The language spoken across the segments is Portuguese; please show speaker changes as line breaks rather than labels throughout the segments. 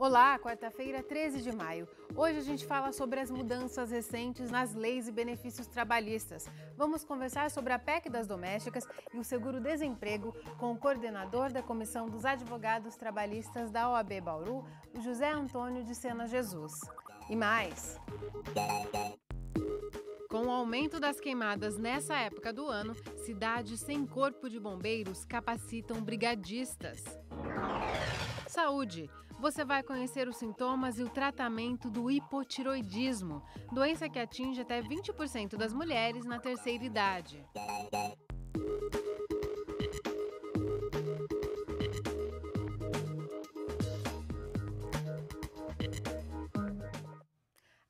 Olá, quarta-feira, 13 de maio. Hoje a gente fala sobre as mudanças recentes nas leis e benefícios trabalhistas. Vamos conversar sobre a PEC das domésticas e o seguro-desemprego com o coordenador da Comissão dos Advogados Trabalhistas da OAB Bauru, José Antônio de Sena Jesus. E mais! Com o aumento das queimadas nessa época do ano, cidades sem corpo de bombeiros capacitam brigadistas. Saúde. Você vai conhecer os sintomas e o tratamento do hipotiroidismo, doença que atinge até 20% das mulheres na terceira idade.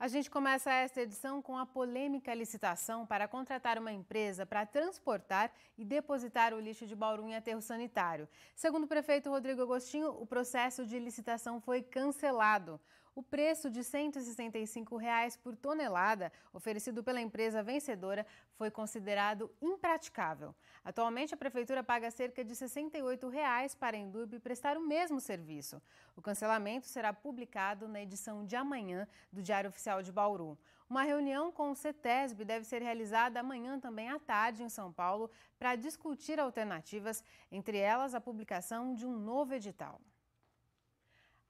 A gente começa esta edição com a polêmica licitação para contratar uma empresa para transportar e depositar o lixo de Bauru em aterro sanitário. Segundo o prefeito Rodrigo Agostinho, o processo de licitação foi cancelado o preço de R$ 165,00 por tonelada, oferecido pela empresa vencedora, foi considerado impraticável. Atualmente, a prefeitura paga cerca de R$ 68,00 para a Endurb prestar o mesmo serviço. O cancelamento será publicado na edição de amanhã do Diário Oficial de Bauru. Uma reunião com o CETESB deve ser realizada amanhã também à tarde em São Paulo para discutir alternativas, entre elas a publicação de um novo edital.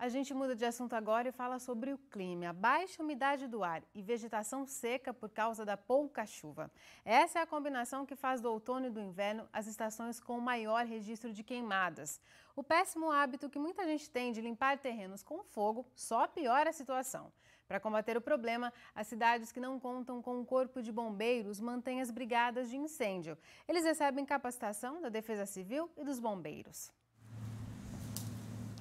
A gente muda de assunto agora e fala sobre o clima. A baixa umidade do ar e vegetação seca por causa da pouca chuva. Essa é a combinação que faz do outono e do inverno as estações com maior registro de queimadas. O péssimo hábito que muita gente tem de limpar terrenos com fogo só piora a situação. Para combater o problema, as cidades que não contam com um corpo de bombeiros mantêm as brigadas de incêndio. Eles recebem capacitação
da Defesa Civil e dos bombeiros.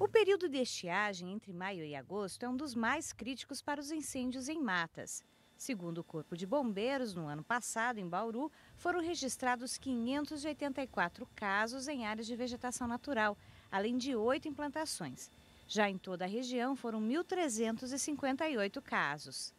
O período de estiagem entre maio e agosto é um dos mais críticos para os incêndios em matas. Segundo o Corpo de Bombeiros, no ano passado, em Bauru, foram registrados 584 casos em áreas de vegetação natural, além de oito implantações. Já em toda a região foram 1.358 casos.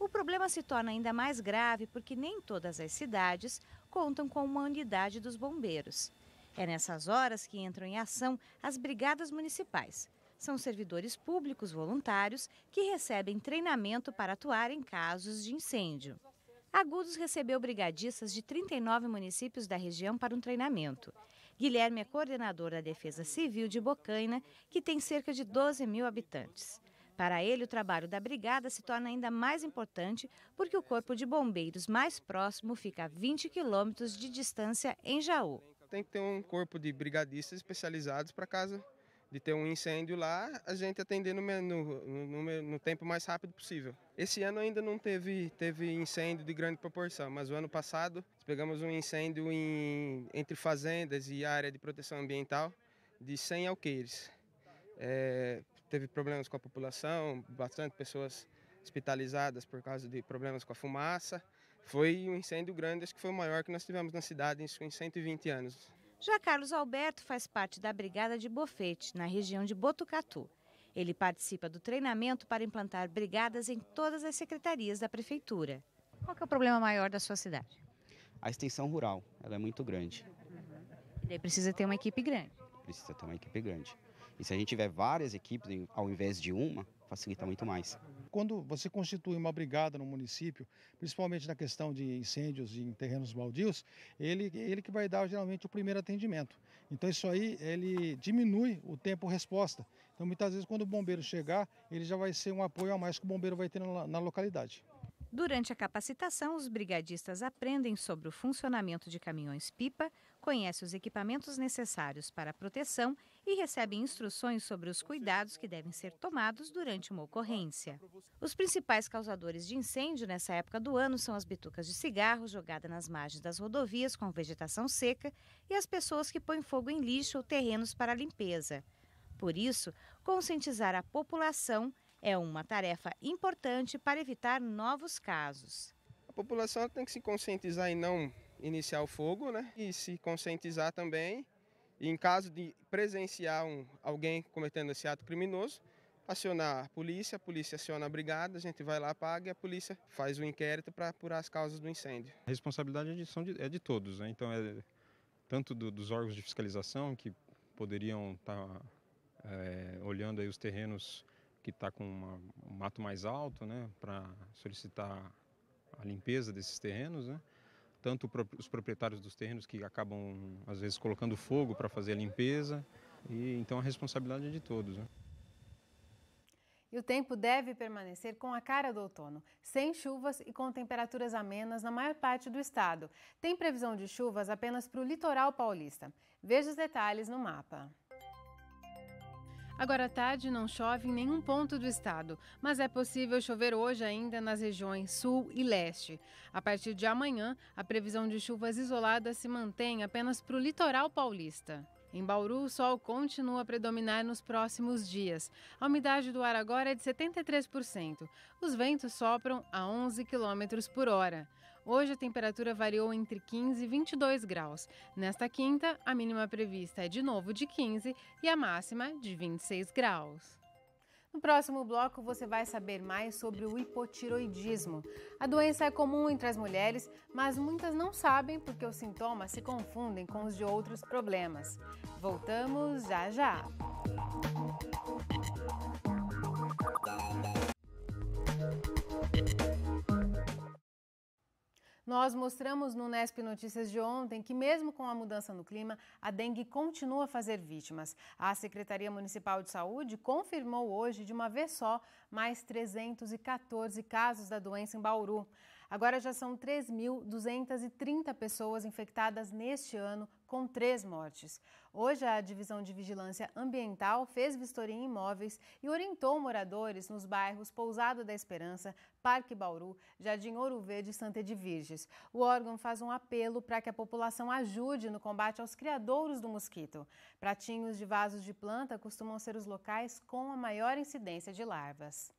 O problema se torna ainda mais grave porque nem todas as cidades contam com uma unidade dos bombeiros. É nessas horas que entram em ação as brigadas municipais. São servidores públicos voluntários que recebem treinamento para atuar em casos de incêndio. Agudos recebeu brigadistas de 39 municípios da região para um treinamento. Guilherme é coordenador da Defesa Civil de Bocaina, que tem cerca de 12 mil habitantes. Para ele, o trabalho da brigada se torna ainda mais importante porque o corpo de bombeiros mais próximo fica a 20 quilômetros de distância em Jaú
tem que ter um corpo de brigadistas especializados para casa de ter um incêndio lá, a gente atender no, no, no, no, tempo mais rápido possível. Esse ano ainda não teve, teve incêndio de grande proporção, mas o ano passado pegamos um incêndio em, entre fazendas e área de proteção ambiental de 100 alqueires. É, teve problemas com a população, bastante pessoas hospitalizadas por causa de problemas com a fumaça. Foi um incêndio grande, acho que foi o maior que nós tivemos na cidade em 120 anos.
Já Carlos Alberto faz parte da Brigada de Bofete, na região de Botucatu. Ele participa do treinamento para implantar brigadas em todas as secretarias da prefeitura. Qual é o problema maior da sua cidade?
A extensão rural, ela é muito grande.
E daí precisa ter uma equipe grande.
Precisa ter uma equipe grande. E se a gente tiver várias equipes ao invés de uma, facilita muito mais
quando você constitui uma brigada no município, principalmente na questão de incêndios em terrenos baldios, ele, ele que vai dar geralmente o primeiro atendimento. Então isso aí, ele diminui o tempo resposta. Então muitas vezes quando o bombeiro chegar, ele já vai ser um apoio a mais que o bombeiro vai ter na, na localidade.
Durante a capacitação, os brigadistas aprendem sobre o funcionamento de caminhões-pipa, conhecem os equipamentos necessários para a proteção e recebem instruções sobre os cuidados que devem ser tomados durante uma ocorrência. Os principais causadores de incêndio nessa época do ano são as bitucas de cigarro jogadas nas margens das rodovias com vegetação seca e as pessoas que põem fogo em lixo ou terrenos para limpeza. Por isso, conscientizar a população é uma tarefa importante para evitar novos casos.
A população tem que se conscientizar e não iniciar o fogo, né? E se conscientizar também e em caso de presenciar um, alguém cometendo esse ato criminoso, acionar a polícia, a polícia aciona a brigada, a gente vai lá, paga e a polícia faz o inquérito para apurar as causas do incêndio.
A responsabilidade é de, são de, é de todos, né? então é tanto do, dos órgãos de fiscalização que poderiam estar tá, é, olhando aí os terrenos que está com uma, um mato mais alto, né, para solicitar a limpeza desses terrenos, né? tanto os proprietários dos terrenos que acabam às vezes colocando fogo para fazer a limpeza e então a responsabilidade é de todos. Né?
E o tempo deve permanecer com a cara do outono, sem chuvas e com temperaturas amenas na maior parte do estado. Tem previsão de chuvas apenas para o litoral paulista. Veja os detalhes no mapa. Agora à tarde não chove em nenhum ponto do estado, mas é possível chover hoje ainda nas regiões sul e leste. A partir de amanhã, a previsão de chuvas isoladas se mantém apenas para o litoral paulista. Em Bauru, o sol continua a predominar nos próximos dias. A umidade do ar agora é de 73%. Os ventos sopram a 11 km por hora. Hoje a temperatura variou entre 15 e 22 graus. Nesta quinta, a mínima prevista é de novo de 15 e a máxima de 26 graus. No próximo bloco você vai saber mais sobre o hipotiroidismo. A doença é comum entre as mulheres, mas muitas não sabem porque os sintomas se confundem com os de outros problemas. Voltamos já já. Nós mostramos no Nesp Notícias de ontem que, mesmo com a mudança no clima, a dengue continua a fazer vítimas. A Secretaria Municipal de Saúde confirmou hoje, de uma vez só, mais 314 casos da doença em Bauru. Agora já são 3.230 pessoas infectadas neste ano com três mortes. Hoje, a Divisão de Vigilância Ambiental fez vistoria em imóveis e orientou moradores nos bairros Pousada da Esperança, Parque Bauru, Jardim Ouro Verde e Santa Edviges. O órgão faz um apelo para que a população ajude no combate aos criadouros do mosquito. Pratinhos de vasos de planta costumam ser os locais com a maior incidência de larvas.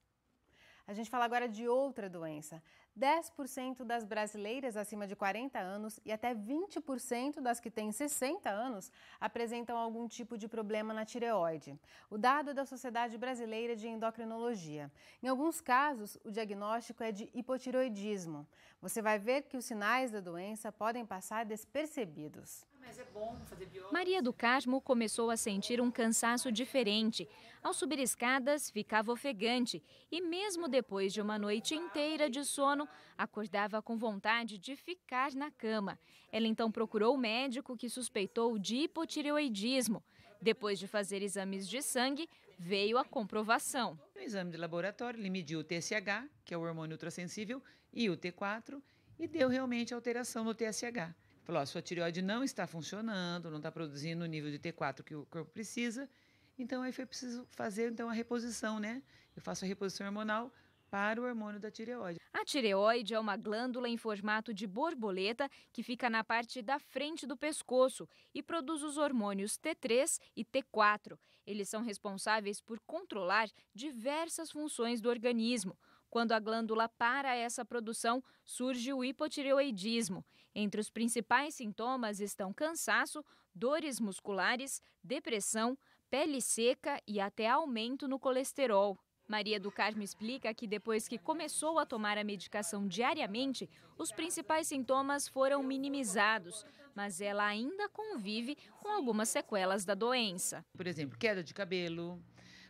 A gente fala agora de outra doença. 10% das brasileiras acima de 40 anos e até 20% das que têm 60 anos apresentam algum tipo de problema na tireoide. O dado é da Sociedade Brasileira de Endocrinologia. Em alguns casos, o diagnóstico é de hipotiroidismo.
Você vai ver que os sinais da doença podem passar despercebidos mas é bom fazer biópsia. Maria do Casmo começou a sentir um cansaço diferente. Ao subir escadas, ficava ofegante e, mesmo depois de uma noite inteira de sono, acordava com vontade de ficar na cama. Ela então procurou o médico que suspeitou de hipotireoidismo. Depois de fazer exames de sangue, veio a comprovação. No exame de
laboratório,
ele mediu o TSH, que é o hormônio ultrassensível, e o T4, e deu realmente alteração no TSH. Falou: a sua tireoide não está funcionando, não está produzindo o nível de T4 que o corpo precisa. Então aí foi preciso fazer então a reposição, né? Eu faço a reposição hormonal para o hormônio da tireoide. A tireoide é uma glândula em formato de borboleta que fica na parte da frente do pescoço e produz os hormônios T3 e T4. Eles são responsáveis por controlar diversas funções do organismo. Quando a glândula para essa produção, surge o hipotireoidismo. Entre os principais sintomas estão cansaço, dores musculares, depressão, pele seca e até aumento no colesterol. Maria do Carmo explica que depois que começou a tomar a medicação diariamente, os principais sintomas foram minimizados, mas ela ainda convive com algumas sequelas da doença. Por exemplo, queda de cabelo,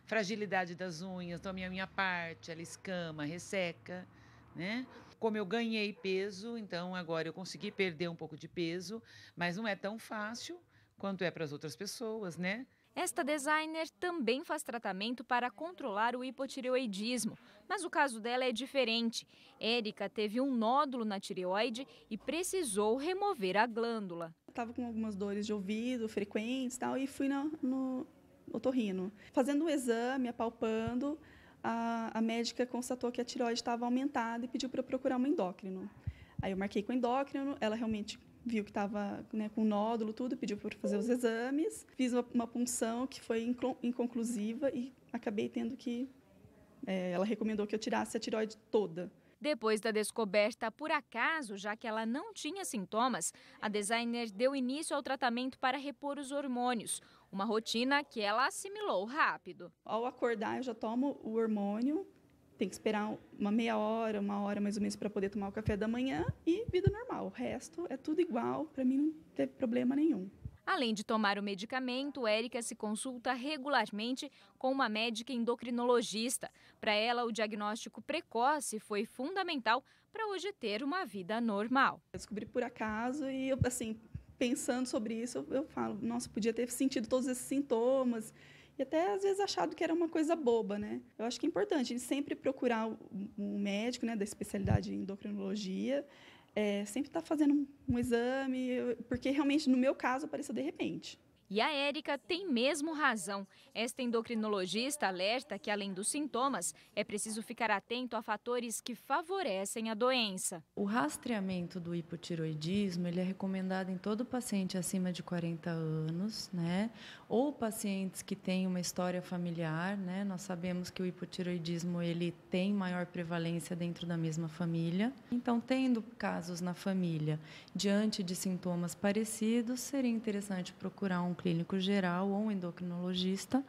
fragilidade das unhas, então a minha, minha parte, ela escama, resseca, né? como eu ganhei peso, então agora eu consegui perder um pouco de peso, mas não é tão fácil quanto é para as outras pessoas, né? Esta designer também faz tratamento para controlar o hipotireoidismo, mas o caso dela é diferente. Érica teve um nódulo na tireoide e precisou remover a glândula.
Estava com algumas dores de ouvido frequentes tal, e fui no, no otorrino. Fazendo o um exame, apalpando, a, a médica constatou que a tireoide estava aumentada e pediu para eu procurar um endócrino. Aí eu marquei com endócrino, ela realmente viu que estava né, com nódulo, tudo, pediu para fazer os exames. Fiz uma, uma, punção que foi inconclusiva e acabei tendo que. É, ela recomendou que eu tirasse a tireoide toda.
Depois da descoberta por acaso, já que ela não tinha sintomas, a designer deu início ao tratamento para repor os hormônios. Uma rotina que ela assimilou rápido.
Ao acordar, eu já tomo o hormônio, tem que esperar uma meia hora, uma hora mais ou menos para poder tomar o café da manhã e vida normal. O resto é tudo igual, para mim não teve problema nenhum.
Além de tomar o medicamento, Érica se consulta regularmente com uma médica endocrinologista. Para ela, o diagnóstico precoce foi fundamental para hoje ter
uma vida normal. Eu descobri por acaso e eu, assim, pensando sobre isso, eu, eu falo, nossa, podia ter sentido todos esses sintomas e até às vezes achado que era uma coisa boba, né? Eu acho que é importante a gente sempre procurar um médico, né, da especialidade em endocrinologia, é, sempre estar tá fazendo um, um exame, porque realmente no meu caso apareceu de repente.
E a Érica tem mesmo razão. Esta endocrinologista alerta que, além dos sintomas, é preciso ficar atento a fatores que favorecem a doença.
O rastreamento do hipotiroidismo ele é recomendado em todo paciente acima de 40 anos, né? ou pacientes que têm uma história familiar, né? Nós sabemos que o hipotiroidismo ele tem maior prevalência dentro da mesma família. Então, tendo casos na família diante de sintomas parecidos, seria interessante procurar um clínico geral ou um endocrinologista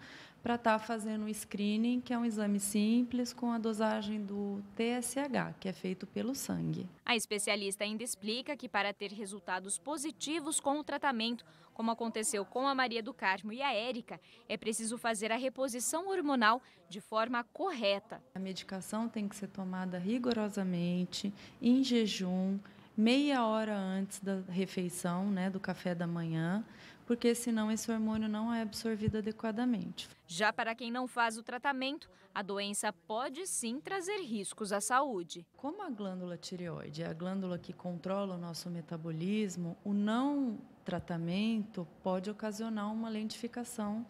para estar tá fazendo um screening, que é um exame simples com a dosagem do TSH, que é feito pelo sangue.
A especialista ainda explica que para ter resultados positivos com o tratamento, como aconteceu com a Maria do Carmo e a Érica, é preciso fazer a reposição hormonal de
forma correta. A medicação tem que ser tomada rigorosamente, em jejum, meia hora antes da refeição, né, do café da manhã, porque senão esse hormônio não é absorvido adequadamente.
Já para quem não faz o tratamento, a doença pode sim trazer riscos à saúde. Como
a glândula tireoide é a glândula que controla o nosso metabolismo, o não tratamento pode ocasionar uma lentificação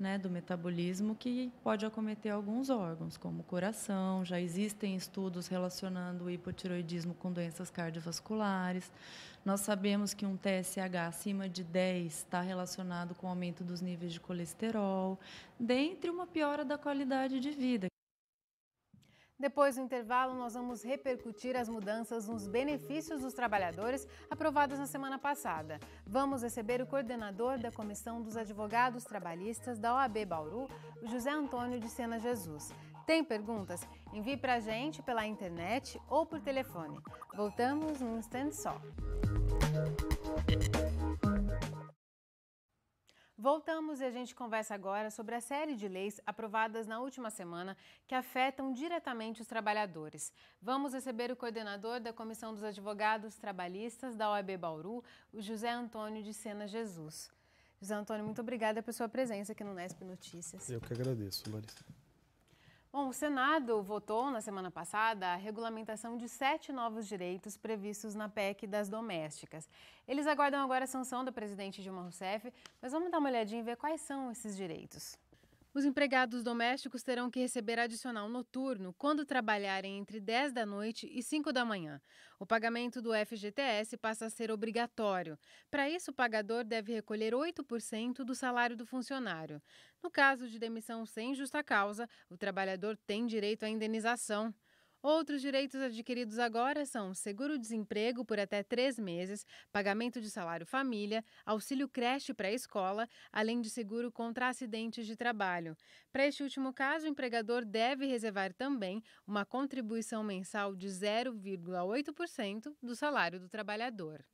né, do metabolismo que pode acometer alguns órgãos, como o coração. Já existem estudos relacionando o hipotiroidismo com doenças cardiovasculares. Nós sabemos que um TSH acima de 10 está relacionado com o aumento dos níveis de colesterol, dentre uma piora da qualidade de vida, depois do intervalo, nós vamos repercutir as mudanças nos
benefícios dos trabalhadores aprovadas na semana passada. Vamos receber o coordenador da Comissão dos Advogados Trabalhistas da OAB Bauru, José Antônio de Sena Jesus. Tem perguntas? Envie para a gente pela internet ou por telefone. Voltamos num instante só. Música Voltamos e a gente conversa agora sobre a série de leis aprovadas na última semana que afetam diretamente os trabalhadores. Vamos receber o coordenador da Comissão dos Advogados Trabalhistas da OAB Bauru, o José Antônio de Sena Jesus. José Antônio, muito obrigada pela sua presença aqui no Nesp Notícias. Eu
que agradeço, Larissa.
Bom, o Senado votou na semana passada a regulamentação de sete novos direitos previstos na PEC das domésticas. Eles aguardam agora a sanção da presidente Dilma Rousseff, mas vamos dar uma olhadinha e ver quais são esses direitos. Os empregados domésticos terão que receber adicional noturno quando trabalharem entre 10 da noite e 5 da manhã. O pagamento do FGTS passa a ser obrigatório. Para isso, o pagador deve recolher 8% do salário do funcionário. No caso de demissão sem justa causa, o trabalhador tem direito à indenização. Outros direitos adquiridos agora são seguro-desemprego por até três meses, pagamento de salário família, auxílio creche para a escola, além de seguro contra acidentes de trabalho. Para este último caso, o empregador deve reservar também uma contribuição mensal de 0,8% do salário do trabalhador.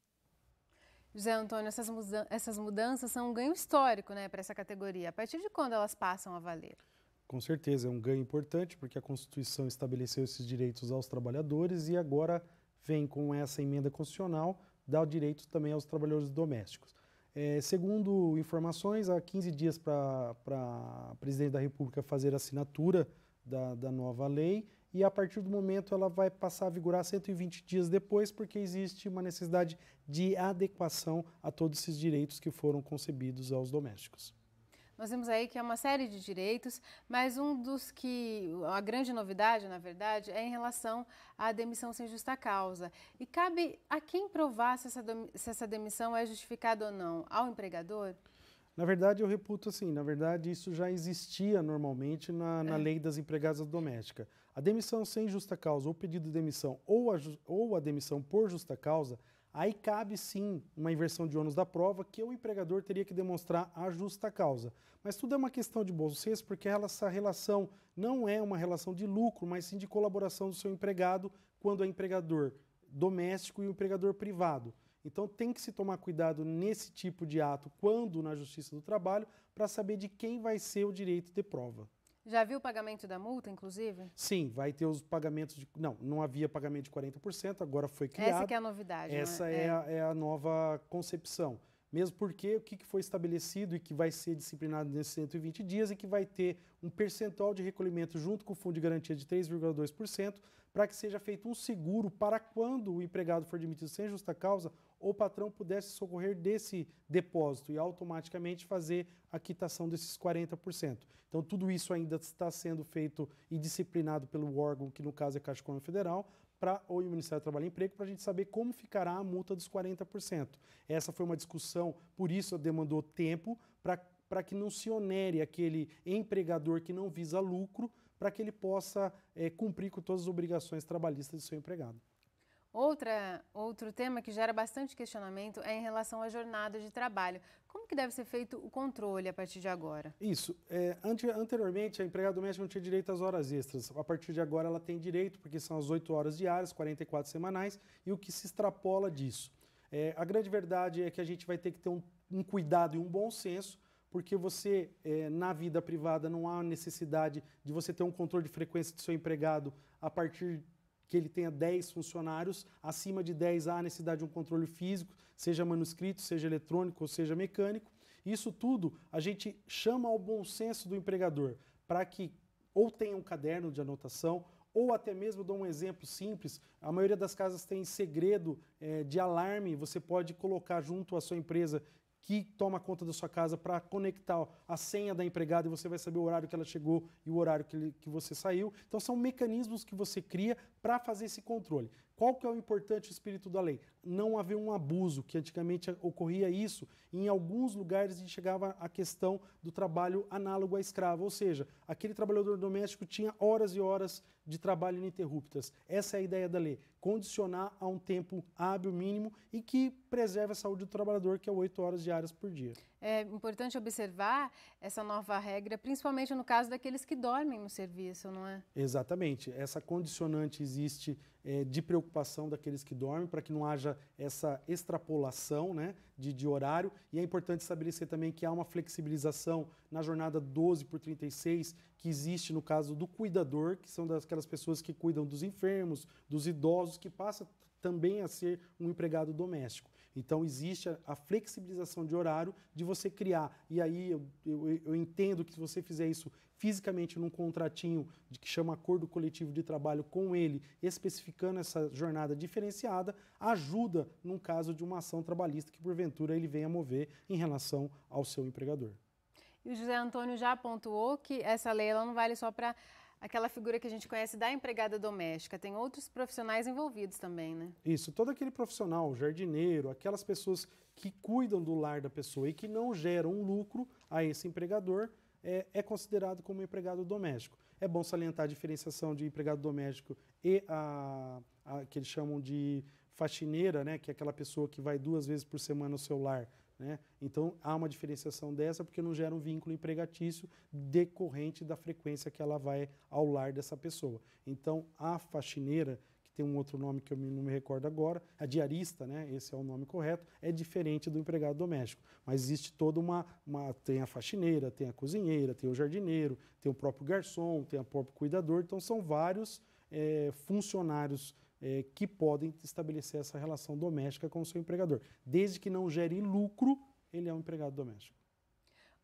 José Antônio, essas, mudanças são um ganho histórico né, para essa categoria. A partir de quando elas passam a valer?
Com certeza, é um ganho importante, porque a Constituição estabeleceu esses direitos aos trabalhadores e agora vem com essa emenda constitucional dar o direito também aos trabalhadores domésticos. É, segundo informações, há 15 dias para a presidente da República fazer a assinatura da, da nova lei e a partir do momento ela vai passar a vigorar 120 dias depois, porque existe uma necessidade de adequação a todos esses direitos que foram concebidos aos domésticos.
Nós vemos aí que é uma série de direitos, mas um dos que a grande novidade, na verdade, é em relação à demissão sem justa causa. E cabe a quem provar se essa, se essa demissão é justificada ou não? Ao empregador?
Na verdade, eu reputo assim, na verdade, isso já existia normalmente na, na é. lei das empregadas domésticas. A demissão sem justa causa ou pedido de demissão ou a, ou a demissão por justa causa Aí cabe sim uma inversão de ônus da prova que o empregador teria que demonstrar a justa causa. Mas tudo é uma questão de bom senso, porque essa relação não é uma relação de lucro, mas sim de colaboração do seu empregado quando é empregador doméstico e o empregador privado. Então tem que se tomar cuidado nesse tipo de ato quando na Justiça do Trabalho para saber de quem vai ser o direito de prova.
Já viu o pagamento da multa, inclusive?
Sim, vai ter os pagamentos de. Não, não havia pagamento de 40%, agora foi criado. Essa é a novidade. Né? Essa É, é. A, é a nova concepção. Mesmo porque o que foi estabelecido e que vai ser disciplinado nesses 120 dias e que vai ter um percentual de recolhimento junto com o fundo de garantia de 3,2% para que seja feito um seguro para quando o empregado for demitido sem justa causa o patrão pudesse socorrer desse depósito e automaticamente fazer a quitação desses 40%. Então, tudo isso ainda está sendo feito e disciplinado pelo órgão, que no caso é a Caixa Econômica Federal, para o Ministério do Trabalho e Emprego para a gente saber como ficará a multa dos 40%. Essa foi uma discussão, por isso demandou tempo para que não se onere aquele empregador que não visa lucro, para que ele possa é, cumprir com todas as obrigações trabalhistas de seu empregado.
Outra, outro tema que gera bastante questionamento é em relação à jornada de trabalho. Como que deve ser feito o controle a partir de agora?
Isso. É, anteriormente, a empregada doméstica não tinha direito às horas extras. A partir de agora, ela tem direito, porque são as 8 horas diárias, 44 semanais, e o que se extrapola disso. É, a grande verdade é que a gente vai ter que ter um, um cuidado e um bom senso porque você, é, na vida privada, não há necessidade de você ter um controle de frequência do seu empregado a partir que ele tenha 10 funcionários, acima de 10 há necessidade de um controle físico, seja manuscrito, seja eletrônico ou seja mecânico. Isso tudo a gente chama ao bom senso do empregador para que ou tenha um caderno de anotação, ou até mesmo dou um exemplo simples: a maioria das casas tem segredo é, de alarme, você pode colocar junto à sua empresa que toma conta da sua casa para conectar a senha da empregada e você vai saber o horário que ela chegou e o horário que, ele, que você saiu. Então, são mecanismos que você cria para fazer esse controle. Qual que é o importante espírito da lei? Não haver um abuso, que antigamente ocorria isso. Em alguns lugares e chegava a questão do trabalho análogo à escrava, ou seja, aquele trabalhador doméstico tinha horas e horas de trabalho ininterruptas. Essa é a ideia da lei, condicionar a um tempo hábil mínimo e que preserve a saúde do trabalhador, que é oito horas diárias por dia.
É importante observar essa nova regra, principalmente no caso daqueles que dormem no serviço, não é?
Exatamente. Essa condicionante existe é, de preocupação daqueles que dormem para que não haja essa extrapolação né, de, de horário. E é importante estabelecer também que há uma flexibilização na jornada 12 por 36 que existe no caso do cuidador, que são daquelas pessoas que cuidam dos enfermos, dos idosos, que passa também a ser um empregado doméstico. Então, existe a, a flexibilização de horário de você criar. E aí eu, eu, eu, entendo que se você fizer isso fisicamente num contratinho de que chama acordo coletivo de trabalho com ele, especificando essa jornada diferenciada, ajuda num caso de uma ação trabalhista que porventura ele venha mover em relação ao seu empregador.
E o José Antônio já pontuou que essa lei ela não vale só para aquela figura que a gente conhece da empregada doméstica, tem outros profissionais envolvidos também, né?
Isso, todo aquele profissional, jardineiro, aquelas pessoas que cuidam do lar da pessoa e que não geram um lucro a esse empregador, é, é considerado como empregado doméstico. É bom salientar a diferenciação de empregado doméstico e a, a que eles chamam de faxineira, né, que é aquela pessoa que vai duas vezes por semana ao seu lar né? Então há uma diferenciação dessa porque não gera um vínculo empregatício decorrente da frequência que ela vai ao lar dessa pessoa. Então a faxineira que tem um outro nome que eu não me recordo agora, a diarista, né? Esse é o nome correto, é diferente do empregado doméstico. Mas existe toda uma, uma. Tem a faxineira, tem a cozinheira, tem o jardineiro, tem o próprio garçom, tem o próprio cuidador. Então são vários é, funcionários é, que podem estabelecer essa relação doméstica com o seu empregador. Desde que não gere lucro, ele é um empregado doméstico.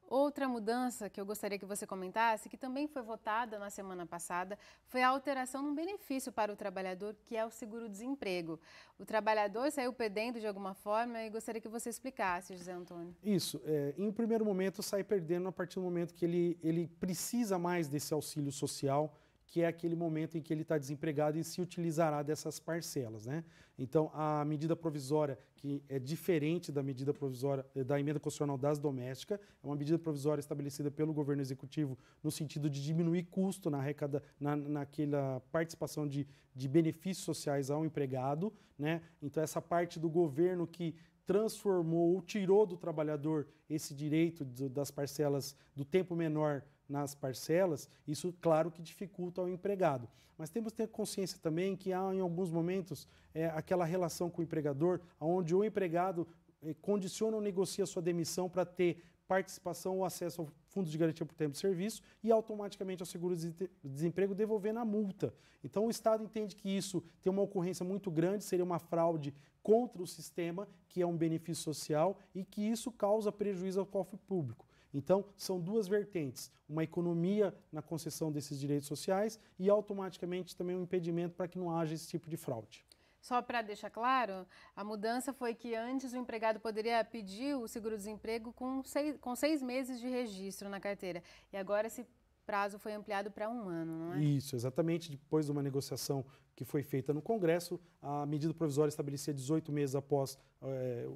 Outra mudança que eu gostaria que você comentasse, que também foi votada na semana passada, foi a alteração num benefício para o trabalhador, que é o seguro-desemprego. O trabalhador saiu perdendo de alguma forma e gostaria que você explicasse, José Antônio.
Isso. É, em primeiro momento, sai perdendo a partir do momento que ele, ele precisa mais desse auxílio social que é aquele momento em que ele está desempregado e se utilizará dessas parcelas. Né? Então, a medida provisória, que é diferente da medida provisória eh, da emenda constitucional das domésticas, é uma medida provisória estabelecida pelo governo executivo no sentido de diminuir custo na, arrecada, na, naquela participação de, de benefícios sociais ao empregado. Né? Então, essa parte do governo que transformou ou tirou do trabalhador esse direito das parcelas do tempo menor nas parcelas, isso, claro, que dificulta o empregado. Mas temos que ter consciência também que há, em alguns momentos, é, aquela relação com o empregador, onde o empregado é, condiciona ou negocia sua demissão para ter participação ou acesso ao fundo de garantia por tempo de serviço e automaticamente ao seguro-desemprego devolvendo a multa. Então o Estado entende que isso tem uma ocorrência muito grande, seria uma fraude contra o sistema, que é um benefício social, e que isso causa prejuízo ao cofre público. Então, são duas vertentes: uma economia na concessão desses direitos sociais e automaticamente também um impedimento para que não haja esse tipo de fraude.
Só para deixar claro, a mudança foi que antes o empregado poderia pedir o seguro-desemprego com seis, com seis meses de registro na carteira. E agora esse prazo foi ampliado para um ano, não é? Isso,
exatamente. Depois de uma negociação que foi feita no Congresso, a medida provisória estabelecia 18 meses após é,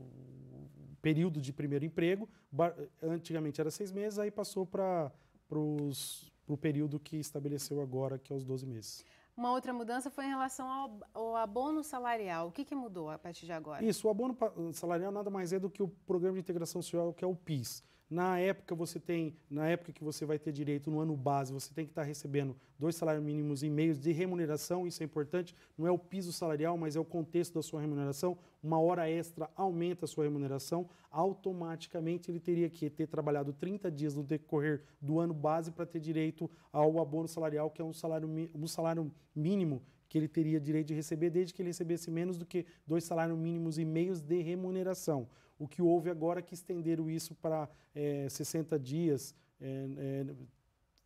período de primeiro emprego. Antigamente era seis meses, aí passou para o período que estabeleceu agora, que é os 12 meses.
Uma outra mudança foi em relação ao, ao abono salarial. O que, que, mudou a partir de agora? Isso, o
abono salarial nada mais é do que o Programa de Integração Social, que é o PIS. Na época você tem, na época que você vai ter direito no ano base, você tem que estar tá recebendo dois salários mínimos e meios de remuneração, isso é importante, não é o piso salarial, mas é o contexto da sua remuneração. Uma hora extra aumenta a sua remuneração, automaticamente ele teria que ter trabalhado 30 dias no decorrer do ano base para ter direito ao abono salarial, que é um salário, um salário mínimo que ele teria direito de receber, desde que ele recebesse menos do que dois salários mínimos e meios de remuneração. O que houve agora é que estenderam isso para é, 60 dias, é, é,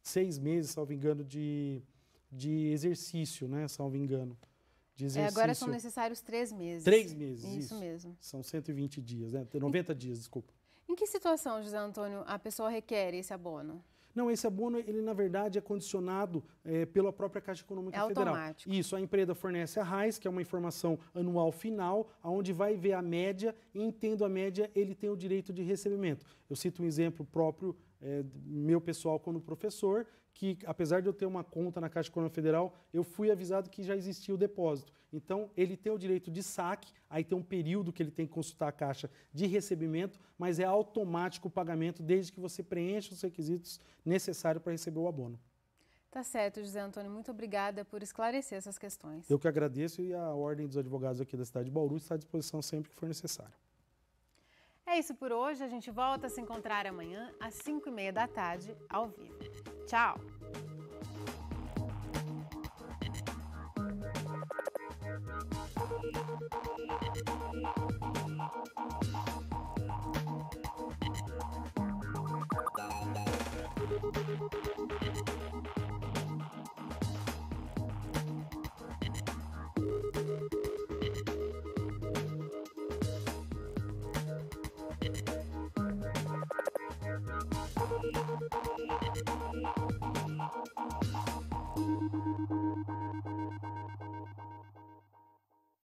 seis meses, salvo engano, de, de exercício, né? Salvo engano. É, agora são
necessários três meses. Três meses, isso. Isso mesmo.
São 120 dias, né? 90 dias, desculpa.
Em que situação, José Antônio, a pessoa requer esse abono?
Não, esse abono, ele na verdade é condicionado é, pela própria Caixa Econômica é Federal. Automático. Isso, a empresa fornece a RAIS, que é uma informação anual final, onde vai ver a média e, entendo a média, ele tem o direito de recebimento. Eu cito um exemplo próprio é, meu pessoal como professor, que apesar de eu ter uma conta na Caixa Econômica Federal, eu fui avisado que já existia o depósito. Então, ele tem o direito de saque, aí tem um período que ele tem que consultar a Caixa de recebimento, mas é automático o pagamento desde que você preencha os requisitos necessários para receber o abono.
Tá certo, José Antônio. Muito obrigada por esclarecer essas questões.
Eu que agradeço e a Ordem dos Advogados aqui da cidade de Bauru está à disposição sempre que for necessário.
É isso por hoje, a gente volta a se encontrar amanhã às 5 e meia da tarde, ao vivo. Tchau! Thank you.